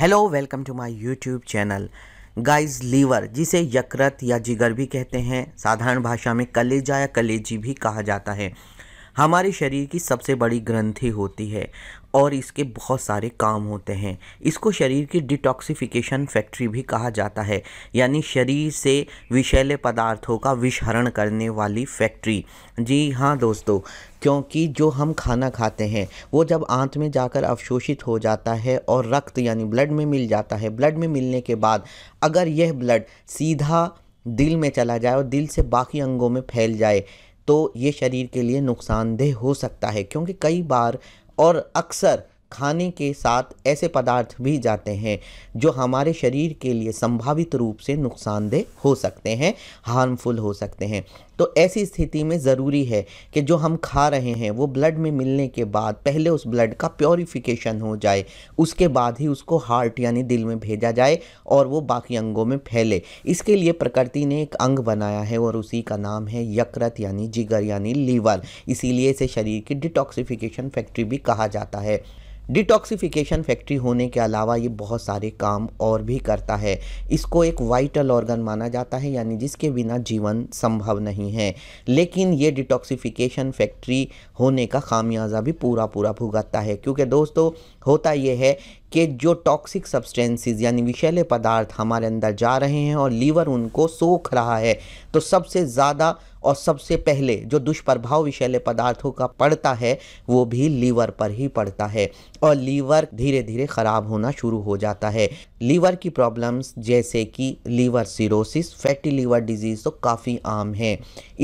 hello welcome to my YouTube channel guys liver जिसे यकृत या जिगर भी कहते हैं साधारण भाषा में कलेजा या कलेजी भी कहा जाता है हमारे शरीर की सबसे बड़ी ग्रंथि होती है और इसके बहुत सारे काम होते हैं इसको शरीर की डिटॉक्सिफिकेशन फैक्ट्री भी कहा जाता है यानी शरीर से विषैले पदार्थों का विषहरण करने वाली फैक्ट्री जी हाँ दोस्तों क्योंकि जो हम खाना खाते हैं वो जब आंत में जाकर अवशोषित हो जाता है और रक्त यानी ब्लड में मिल जाता है ब्लड में मिलने के बाद अगर यह ब्लड सीधा दिल में चला जाए और दिल से बाकी अंगों में फैल जाए तो ये शरीर के लिए नुकसानदेह हो सकता है क्योंकि कई बार और अक्सर खाने के साथ ऐसे पदार्थ भी जाते हैं जो हमारे शरीर के लिए संभावित रूप से नुकसानदेह हो सकते हैं हार्मफुल हो सकते हैं तो ऐसी स्थिति में ज़रूरी है कि जो हम खा रहे हैं वो ब्लड में मिलने के बाद पहले उस ब्लड का प्योरिफिकेशन हो जाए उसके बाद ही उसको हार्ट यानी दिल में भेजा जाए और वो बाकी अंगों में फैले इसके लिए प्रकृति ने एक अंग बनाया है और उसी का नाम है यकृत यानी जिगर यानी लीवर इसीलिए इसे शरीर की डिटॉक्सिफिकेशन फैक्ट्री भी कहा जाता है डिटॉक्सिफिकेशन फैक्ट्री होने के अलावा ये बहुत सारे काम और भी करता है इसको एक वाइटल ऑर्गन माना जाता है यानी जिसके बिना जीवन संभव नहीं है लेकिन ये डिटॉक्सिफिकेशन फैक्ट्री होने का खामियाजा भी पूरा पूरा भुगतता है क्योंकि दोस्तों होता ये है कि जो टॉक्सिक सब्सटेंसेस यानी विषैले पदार्थ हमारे अंदर जा रहे हैं और लीवर उनको सोख रहा है तो सबसे ज़्यादा और सबसे पहले जो दुष्प्रभाव विषैले पदार्थों का पड़ता है वो भी लीवर पर ही पड़ता है और लीवर धीरे धीरे ख़राब होना शुरू हो जाता है लीवर की प्रॉब्लम्स जैसे कि liver cirrhosis fatty liver disease तो काफ़ी आम है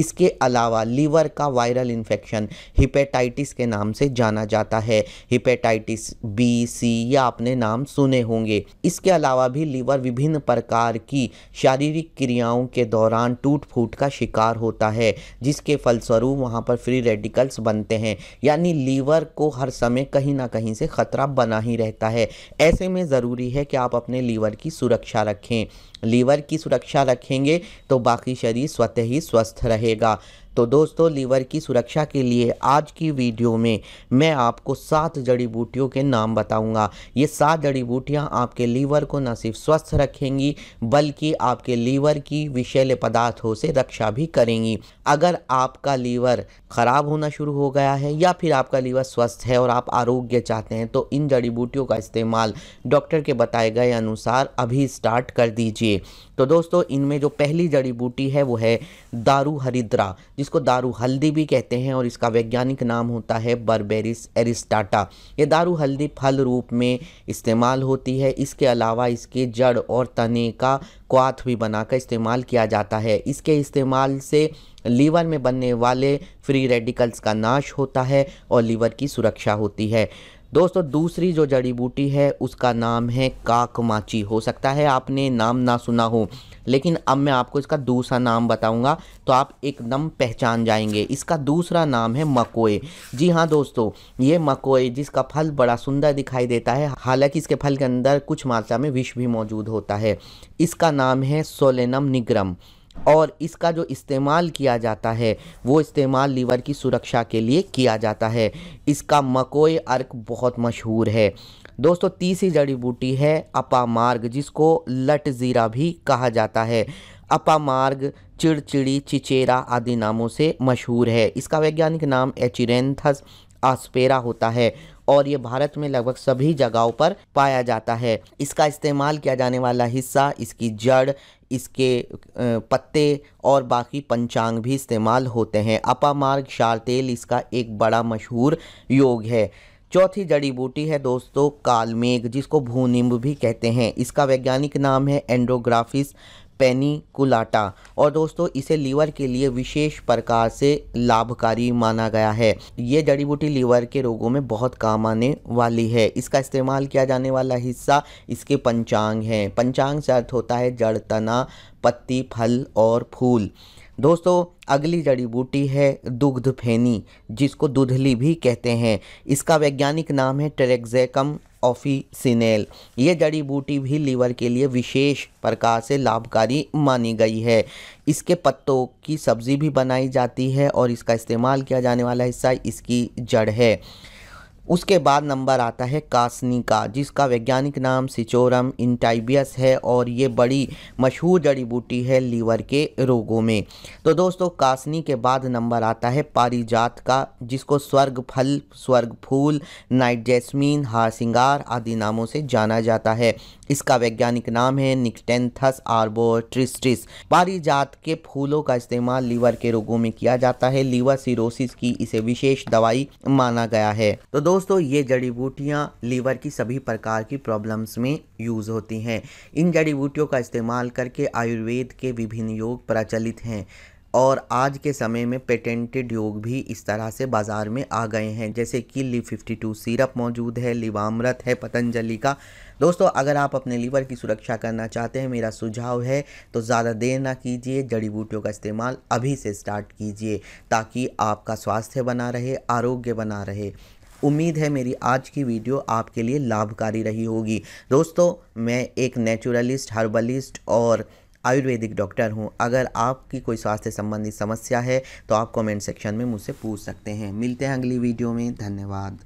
इसके अलावा लीवर का वायरल इन्फेक्शन हिपेटाइटिस के नाम से जाना जाता है हिपेटाइटिस बी सी या आप आपने नाम सुने होंगे इसके अलावा भी लीवर विभिन्न प्रकार की शारीरिक क्रियाओं के दौरान टूट फूट का शिकार होता है जिसके फलस्वरूप वहाँ पर फ्री रेडिकल्स बनते हैं यानी लीवर को हर समय कहीं ना कहीं से ख़तरा बना ही रहता है ऐसे में ज़रूरी है कि आप अपने लीवर की सुरक्षा रखें लीवर की सुरक्षा रखेंगे तो बाकी शरीर स्वतः ही स्वस्थ रहेगा तो दोस्तों लीवर की सुरक्षा के लिए आज की वीडियो में मैं आपको सात जड़ी बूटियों के नाम बताऊंगा ये सात जड़ी बूटियाँ आपके लीवर को न सिर्फ स्वस्थ रखेंगी बल्कि आपके लीवर की विषैले पदार्थों से रक्षा भी करेंगी अगर आपका लीवर ख़राब होना शुरू हो गया है या फिर आपका लीवर स्वस्थ है और आप आरोग्य चाहते हैं तो इन जड़ी बूटियों का इस्तेमाल डॉक्टर के बताए गए अनुसार अभी स्टार्ट कर दीजिए तो दोस्तों इनमें जो पहली जड़ी बूटी है वो है दारू हरिद्रा जिसको दारू हल्दी भी कहते हैं और इसका वैज्ञानिक नाम होता है बर्बेरिस एरिस्टाटा ये दारू हल्दी फल रूप में इस्तेमाल होती है इसके अलावा इसके जड़ और तने का क्वाथ भी बनाकर इस्तेमाल किया जाता है इसके इस्तेमाल से लीवर में बनने वाले फ्री रेडिकल्स का नाश होता है और लीवर की सुरक्षा होती है दोस्तों दूसरी जो जड़ी बूटी है उसका नाम है काकमाची हो सकता है आपने नाम ना सुना हो लेकिन अब मैं आपको इसका दूसरा नाम बताऊंगा तो आप एकदम पहचान जाएंगे इसका दूसरा नाम है मकोए जी हाँ दोस्तों ये मकोए जिसका फल बड़ा सुंदर दिखाई देता है हालांकि इसके फल के अंदर कुछ मात्रा में विष भी मौजूद होता है इसका नाम है सोलेनम निग्रम और इसका जो इस्तेमाल किया जाता है वो इस्तेमाल लीवर की सुरक्षा के लिए किया जाता है इसका मकोई अर्क बहुत मशहूर है दोस्तों तीसरी जड़ी बूटी है अपामार्ग जिसको लट ज़ीरा भी कहा जाता है अपामार्ग चिड़चिड़ी चिचेरा आदि नामों से मशहूर है इसका वैज्ञानिक नाम एचिरेंथस आस्पेरा होता है और ये भारत में लगभग सभी जगहों पर पाया जाता है इसका इस्तेमाल किया जाने वाला हिस्सा इसकी जड़ इसके पत्ते और बाकी पंचांग भी इस्तेमाल होते हैं अपामार्ग शार तेल इसका एक बड़ा मशहूर योग है चौथी जड़ी बूटी है दोस्तों कालमेघ जिसको भूनिम्ब भी कहते हैं इसका वैज्ञानिक नाम है एंडोग्राफिस कुलाटा और दोस्तों इसे लीवर के लिए विशेष प्रकार से लाभकारी माना गया है ये जड़ी बूटी लीवर के रोगों में बहुत काम आने वाली है इसका इस्तेमाल किया जाने वाला हिस्सा इसके पंचांग है पंचांग से अर्थ होता है जड़ तना पत्ती फल और फूल दोस्तों अगली जड़ी बूटी है दुग्ध फेनी जिसको दुधली भी कहते हैं इसका वैज्ञानिक नाम है टेरेक्जेकम ऑफिसिनेल ये जड़ी बूटी भी लीवर के लिए विशेष प्रकार से लाभकारी मानी गई है इसके पत्तों की सब्ज़ी भी बनाई जाती है और इसका इस्तेमाल किया जाने वाला हिस्सा इसकी जड़ है उसके बाद नंबर आता है कासनी का जिसका वैज्ञानिक नाम सिचोरम इंटाइबियस है और ये बड़ी मशहूर जड़ी बूटी है लीवर के रोगों में तो दोस्तों कासनी के बाद नंबर आता है पारिजात का जिसको स्वर्ग फल स्वर्ग फूल नाइट जैस्मीन हार सिंगार आदि नामों से जाना जाता है इसका वैज्ञानिक नाम है निकटेंथस आर्बोट्रिस्टिस पारिजात के फूलों का इस्तेमाल लीवर के रोगों में किया जाता है लीवर सिरोसिस की इसे विशेष दवाई माना गया है तो दोस्तों ये जड़ी बूटियाँ लीवर की सभी प्रकार की प्रॉब्लम्स में यूज़ होती हैं इन जड़ी बूटियों का इस्तेमाल करके आयुर्वेद के विभिन्न योग प्रचलित हैं और आज के समय में पेटेंटेड योग भी इस तरह से बाज़ार में आ गए हैं जैसे कि ली फिफ्टी टू सीरप मौजूद है लिवामृत है पतंजलि का दोस्तों अगर आप अपने लीवर की सुरक्षा करना चाहते हैं मेरा सुझाव है तो ज़्यादा देर ना कीजिए जड़ी बूटियों का इस्तेमाल अभी से स्टार्ट कीजिए ताकि आपका स्वास्थ्य बना रहे आरोग्य बना रहे उम्मीद है मेरी आज की वीडियो आपके लिए लाभकारी रही होगी दोस्तों मैं एक नेचुरलिस्ट हर्बलिस्ट और आयुर्वेदिक डॉक्टर हूँ अगर आपकी कोई स्वास्थ्य संबंधी समस्या है तो आप कमेंट सेक्शन में मुझसे पूछ सकते हैं मिलते हैं अगली वीडियो में धन्यवाद